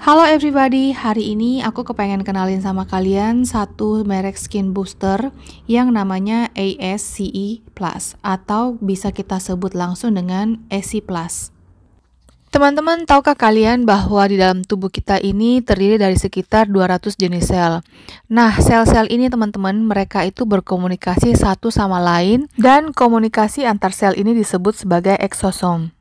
Halo everybody, hari ini aku kepengen kenalin sama kalian satu merek skin booster yang namanya ASCE Plus atau bisa kita sebut langsung dengan SC e Plus. Teman-teman, tahukah kalian bahwa di dalam tubuh kita ini terdiri dari sekitar 200 jenis sel? Nah, sel-sel ini teman-teman, mereka itu berkomunikasi satu sama lain dan komunikasi antar sel ini disebut sebagai eksosom.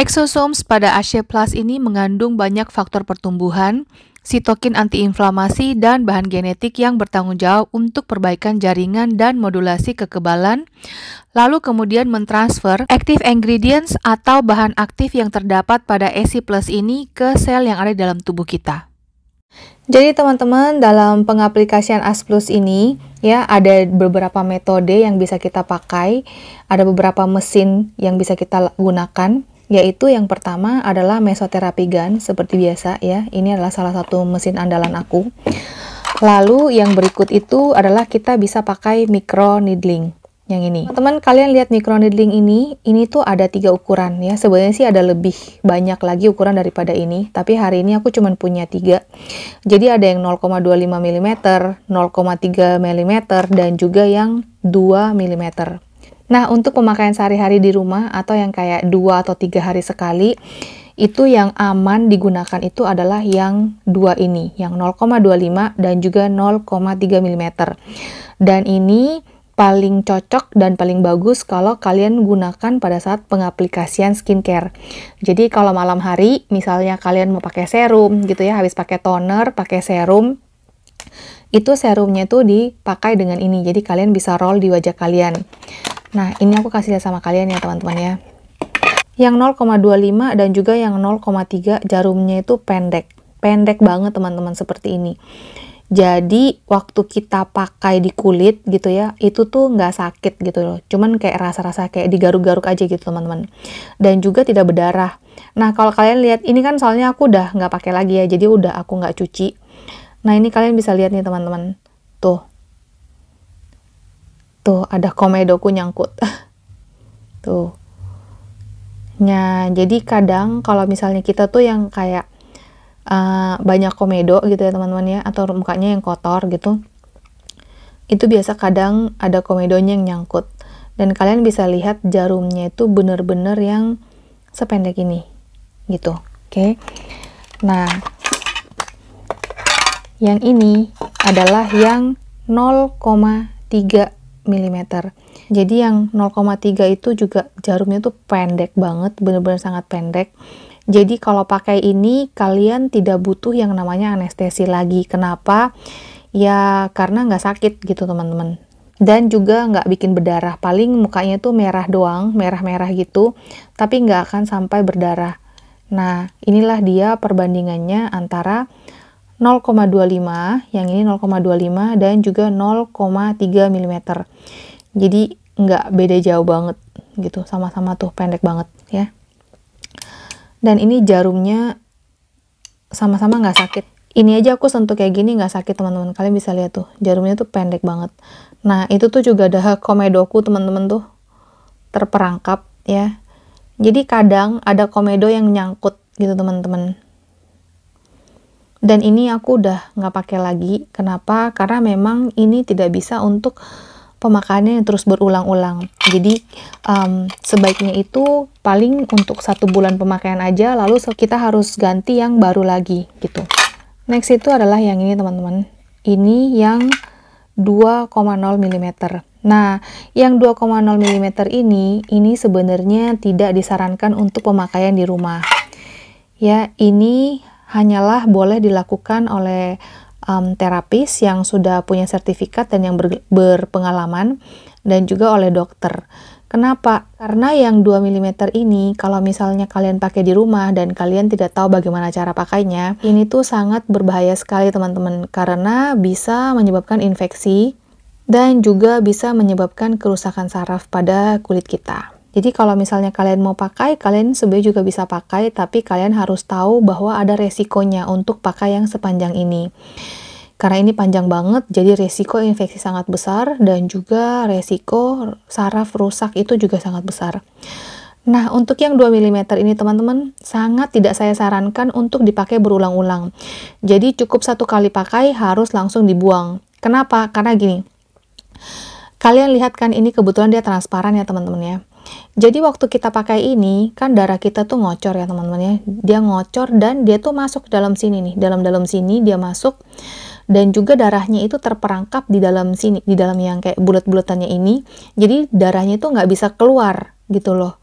Exosomes pada Plus ini mengandung banyak faktor pertumbuhan, sitokin antiinflamasi, dan bahan genetik yang bertanggung jawab untuk perbaikan jaringan dan modulasi kekebalan, lalu kemudian mentransfer active ingredients atau bahan aktif yang terdapat pada AC plus ini ke sel yang ada dalam tubuh kita. Jadi teman-teman dalam pengaplikasian AS Plus ini ya ada beberapa metode yang bisa kita pakai, ada beberapa mesin yang bisa kita gunakan yaitu yang pertama adalah mesoterapi gun, seperti biasa ya. Ini adalah salah satu mesin andalan aku. Lalu yang berikut itu adalah kita bisa pakai micro needling yang ini. Teman-teman kalian lihat micro needling ini, ini tuh ada tiga ukuran ya. Sebenarnya sih ada lebih banyak lagi ukuran daripada ini, tapi hari ini aku cuma punya tiga. Jadi ada yang 0,25 mm, 0,3 mm, dan juga yang 2 mm. Nah, untuk pemakaian sehari-hari di rumah atau yang kayak dua atau tiga hari sekali, itu yang aman digunakan itu adalah yang dua ini, yang 0,25 dan juga 0,3 mm. Dan ini paling cocok dan paling bagus kalau kalian gunakan pada saat pengaplikasian skincare. Jadi kalau malam hari, misalnya kalian mau pakai serum gitu ya, habis pakai toner, pakai serum, itu serumnya itu dipakai dengan ini. Jadi kalian bisa roll di wajah kalian. Nah, ini aku kasih lihat sama kalian ya teman-teman ya. Yang 0,25 dan juga yang 0,3 jarumnya itu pendek. Pendek banget teman-teman seperti ini. Jadi waktu kita pakai di kulit gitu ya, itu tuh nggak sakit gitu loh. Cuman kayak rasa-rasa kayak digaruk-garuk aja gitu teman-teman. Dan juga tidak berdarah. Nah kalau kalian lihat ini kan soalnya aku udah nggak pakai lagi ya, jadi udah aku nggak cuci. Nah ini kalian bisa lihat nih teman-teman. Tuh Tuh, ada komedoku nyangkut. Tuh. Nah, jadi kadang kalau misalnya kita tuh yang kayak uh, banyak komedo gitu ya teman-teman ya, atau mukanya yang kotor gitu, itu biasa kadang ada komedonya yang nyangkut. Dan kalian bisa lihat jarumnya itu bener-bener yang sependek ini, gitu. Oke. Okay? Nah, yang ini adalah yang 0,3 mm. Jadi yang 0,3 itu juga jarumnya tuh pendek banget, benar-benar sangat pendek. Jadi kalau pakai ini kalian tidak butuh yang namanya anestesi lagi. Kenapa? Ya karena nggak sakit gitu teman-teman. Dan juga nggak bikin berdarah. Paling mukanya tuh merah doang, merah-merah gitu. Tapi nggak akan sampai berdarah. Nah inilah dia perbandingannya antara 0,25, yang ini 0,25 dan juga 0,3 mm. Jadi nggak beda jauh banget gitu, sama-sama tuh pendek banget ya. Dan ini jarumnya sama-sama nggak sakit. Ini aja aku sentuh kayak gini nggak sakit teman-teman. Kalian bisa lihat tuh, jarumnya tuh pendek banget. Nah itu tuh juga ada komedoku teman-teman tuh terperangkap ya. Jadi kadang ada komedo yang nyangkut gitu teman-teman dan ini aku udah nggak pakai lagi kenapa karena memang ini tidak bisa untuk pemakaiannya yang terus berulang-ulang jadi um, sebaiknya itu paling untuk satu bulan pemakaian aja lalu kita harus ganti yang baru lagi gitu next itu adalah yang ini teman-teman ini yang 2,0 mm Nah, yang 2,0 mm ini, ini sebenarnya tidak disarankan untuk pemakaian di rumah. Ya, ini hanyalah boleh dilakukan oleh um, terapis yang sudah punya sertifikat dan yang ber, berpengalaman dan juga oleh dokter. Kenapa? Karena yang 2 mm ini kalau misalnya kalian pakai di rumah dan kalian tidak tahu bagaimana cara pakainya, ini tuh sangat berbahaya sekali teman-teman karena bisa menyebabkan infeksi dan juga bisa menyebabkan kerusakan saraf pada kulit kita. Jadi kalau misalnya kalian mau pakai, kalian sebenarnya juga bisa pakai, tapi kalian harus tahu bahwa ada resikonya untuk pakai yang sepanjang ini. Karena ini panjang banget, jadi resiko infeksi sangat besar dan juga resiko saraf rusak itu juga sangat besar. Nah, untuk yang 2 mm ini teman-teman, sangat tidak saya sarankan untuk dipakai berulang-ulang. Jadi cukup satu kali pakai harus langsung dibuang. Kenapa? Karena gini, kalian lihat kan ini kebetulan dia transparan ya teman-teman ya. Jadi waktu kita pakai ini, kan darah kita tuh ngocor ya teman-teman ya. Dia ngocor dan dia tuh masuk dalam sini nih, dalam-dalam sini dia masuk dan juga darahnya itu terperangkap di dalam sini, di dalam yang kayak bulat-bulatannya ini. Jadi darahnya itu nggak bisa keluar gitu loh.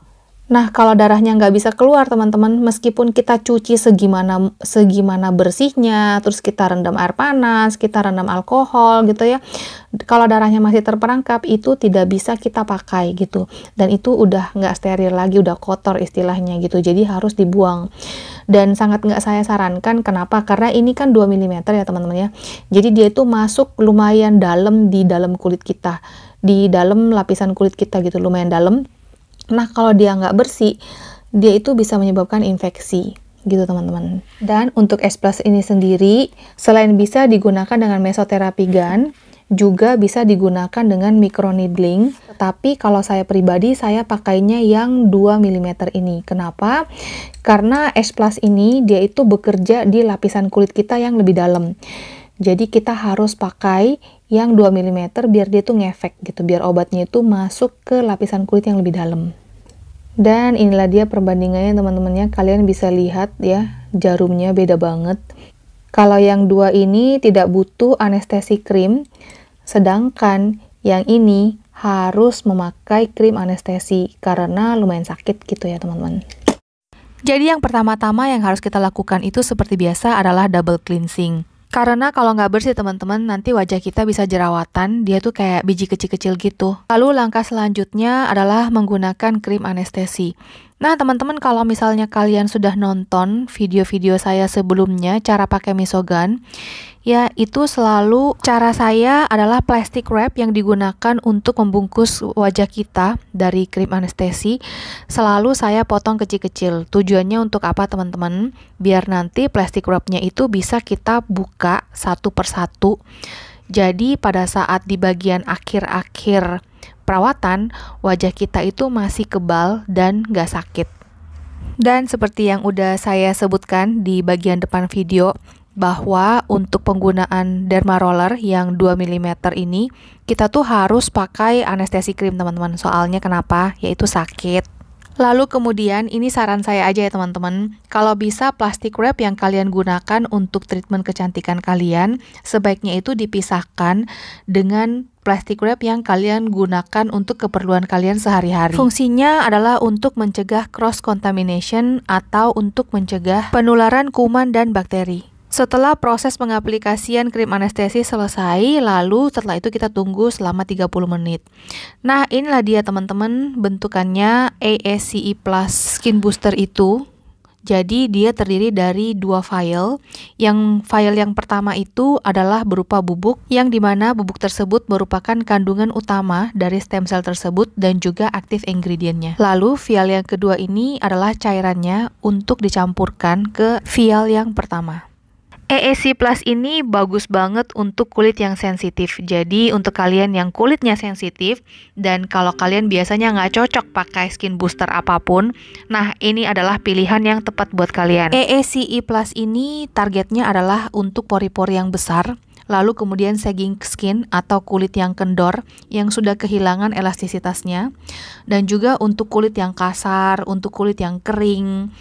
Nah, kalau darahnya nggak bisa keluar, teman-teman, meskipun kita cuci segimana segimana bersihnya, terus kita rendam air panas, kita rendam alkohol gitu ya. Kalau darahnya masih terperangkap, itu tidak bisa kita pakai gitu. Dan itu udah nggak steril lagi, udah kotor istilahnya gitu. Jadi harus dibuang. Dan sangat nggak saya sarankan, kenapa? Karena ini kan 2 mm ya teman-teman ya. Jadi dia itu masuk lumayan dalam di dalam kulit kita. Di dalam lapisan kulit kita gitu, lumayan dalam Nah, kalau dia nggak bersih, dia itu bisa menyebabkan infeksi gitu teman-teman. Dan untuk S Plus ini sendiri, selain bisa digunakan dengan mesoterapi GAN, juga bisa digunakan dengan microneedling. Tapi kalau saya pribadi, saya pakainya yang 2 mm ini. Kenapa? Karena S Plus ini, dia itu bekerja di lapisan kulit kita yang lebih dalam. Jadi kita harus pakai yang 2 mm biar dia tuh ngefek gitu, biar obatnya itu masuk ke lapisan kulit yang lebih dalam. Dan inilah dia perbandingannya teman-temannya, kalian bisa lihat ya, jarumnya beda banget. Kalau yang dua ini tidak butuh anestesi krim, sedangkan yang ini harus memakai krim anestesi karena lumayan sakit gitu ya teman-teman. Jadi yang pertama-tama yang harus kita lakukan itu seperti biasa adalah double cleansing. Karena kalau nggak bersih teman-teman, nanti wajah kita bisa jerawatan, dia tuh kayak biji kecil-kecil gitu. Lalu langkah selanjutnya adalah menggunakan krim anestesi. Nah teman-teman kalau misalnya kalian sudah nonton video-video saya sebelumnya cara pakai misogan, ya itu selalu cara saya adalah plastik wrap yang digunakan untuk membungkus wajah kita dari krim anestesi selalu saya potong kecil-kecil tujuannya untuk apa teman-teman biar nanti plastik wrapnya itu bisa kita buka satu persatu jadi pada saat di bagian akhir-akhir perawatan wajah kita itu masih kebal dan gak sakit dan seperti yang udah saya sebutkan di bagian depan video, bahwa untuk penggunaan derma roller yang 2 mm ini kita tuh harus pakai anestesi krim teman-teman soalnya kenapa yaitu sakit lalu kemudian ini saran saya aja ya teman-teman kalau bisa plastik wrap yang kalian gunakan untuk treatment kecantikan kalian sebaiknya itu dipisahkan dengan plastik wrap yang kalian gunakan untuk keperluan kalian sehari-hari. Fungsinya adalah untuk mencegah cross contamination atau untuk mencegah penularan kuman dan bakteri. Setelah proses pengaplikasian krim anestesi selesai, lalu setelah itu kita tunggu selama 30 menit. Nah, inilah dia teman-teman bentukannya ASCE Plus Skin Booster itu. Jadi dia terdiri dari dua file. Yang file yang pertama itu adalah berupa bubuk yang dimana bubuk tersebut merupakan kandungan utama dari stem cell tersebut dan juga aktif ingredientnya. Lalu file yang kedua ini adalah cairannya untuk dicampurkan ke file yang pertama. EAC e Plus ini bagus banget untuk kulit yang sensitif. Jadi untuk kalian yang kulitnya sensitif dan kalau kalian biasanya nggak cocok pakai skin booster apapun, nah ini adalah pilihan yang tepat buat kalian. EACE e e Plus ini targetnya adalah untuk pori-pori yang besar, lalu kemudian sagging skin atau kulit yang kendor yang sudah kehilangan elastisitasnya, dan juga untuk kulit yang kasar, untuk kulit yang kering,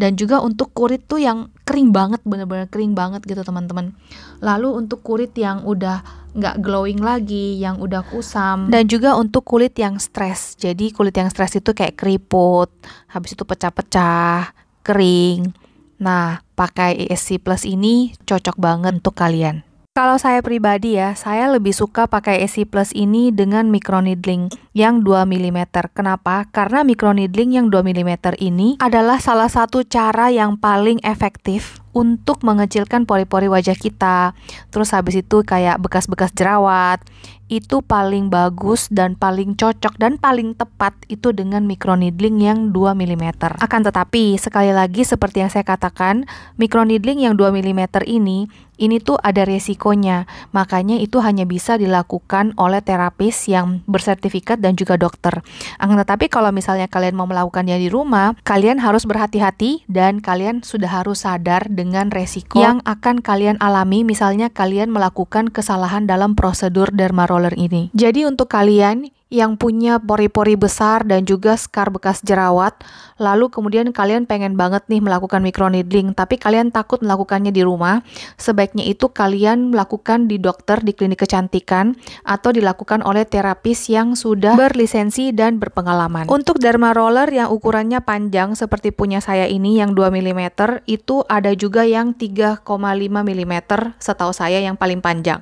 dan juga untuk kulit tuh yang kering banget bener-bener kering banget gitu teman-teman lalu untuk kulit yang udah nggak glowing lagi yang udah kusam dan juga untuk kulit yang stres jadi kulit yang stres itu kayak keriput habis itu pecah-pecah kering nah pakai ESC plus ini cocok banget untuk kalian kalau saya pribadi ya, saya lebih suka pakai AC Plus ini dengan microneedling yang 2 mm. Kenapa? Karena microneedling yang 2 mm ini adalah salah satu cara yang paling efektif untuk mengecilkan pori-pori wajah kita. Terus habis itu kayak bekas-bekas jerawat itu paling bagus dan paling cocok dan paling tepat itu dengan microneedling yang 2 mm. Akan tetapi, sekali lagi seperti yang saya katakan, microneedling yang 2 mm ini ini tuh ada resikonya. Makanya itu hanya bisa dilakukan oleh terapis yang bersertifikat dan juga dokter. Akan tetapi kalau misalnya kalian mau melakukannya di rumah, kalian harus berhati-hati dan kalian sudah harus sadar dengan resiko yang akan kalian alami misalnya kalian melakukan kesalahan dalam prosedur dermatologi Waller ini. Jadi untuk kalian yang punya pori-pori besar dan juga scar bekas jerawat, lalu kemudian kalian pengen banget nih melakukan microneedling, tapi kalian takut melakukannya di rumah, sebaiknya itu kalian melakukan di dokter di klinik kecantikan atau dilakukan oleh terapis yang sudah berlisensi dan berpengalaman. Untuk derma roller yang ukurannya panjang seperti punya saya ini yang 2 mm, itu ada juga yang 3,5 mm setahu saya yang paling panjang.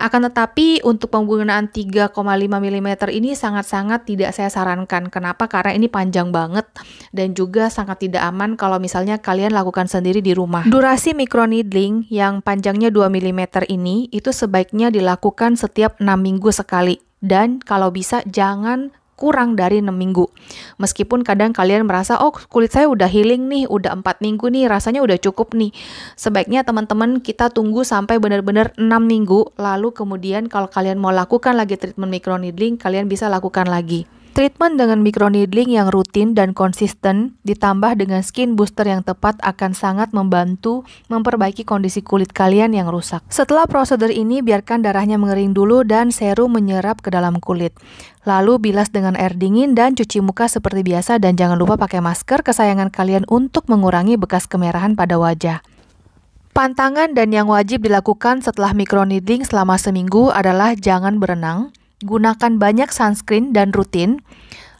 Akan tetapi untuk penggunaan 3,5 mm ini sangat-sangat tidak saya sarankan. Kenapa? Karena ini panjang banget dan juga sangat tidak aman kalau misalnya kalian lakukan sendiri di rumah. Durasi microneedling yang panjangnya 2 mm ini itu sebaiknya dilakukan setiap 6 minggu sekali. Dan kalau bisa jangan kurang dari 6 minggu. Meskipun kadang kalian merasa, oh kulit saya udah healing nih, udah 4 minggu nih, rasanya udah cukup nih. Sebaiknya teman-teman kita tunggu sampai benar-benar 6 minggu, lalu kemudian kalau kalian mau lakukan lagi treatment microneedling, kalian bisa lakukan lagi. Treatment dengan microneedling yang rutin dan konsisten ditambah dengan skin booster yang tepat akan sangat membantu memperbaiki kondisi kulit kalian yang rusak. Setelah prosedur ini, biarkan darahnya mengering dulu dan serum menyerap ke dalam kulit. Lalu bilas dengan air dingin dan cuci muka seperti biasa dan jangan lupa pakai masker kesayangan kalian untuk mengurangi bekas kemerahan pada wajah. Pantangan dan yang wajib dilakukan setelah microneedling selama seminggu adalah jangan berenang, gunakan banyak sunscreen dan rutin.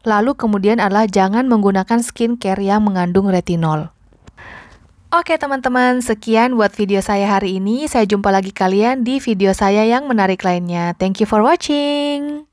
Lalu kemudian adalah jangan menggunakan skincare yang mengandung retinol. Oke teman-teman, sekian buat video saya hari ini. Saya jumpa lagi kalian di video saya yang menarik lainnya. Thank you for watching.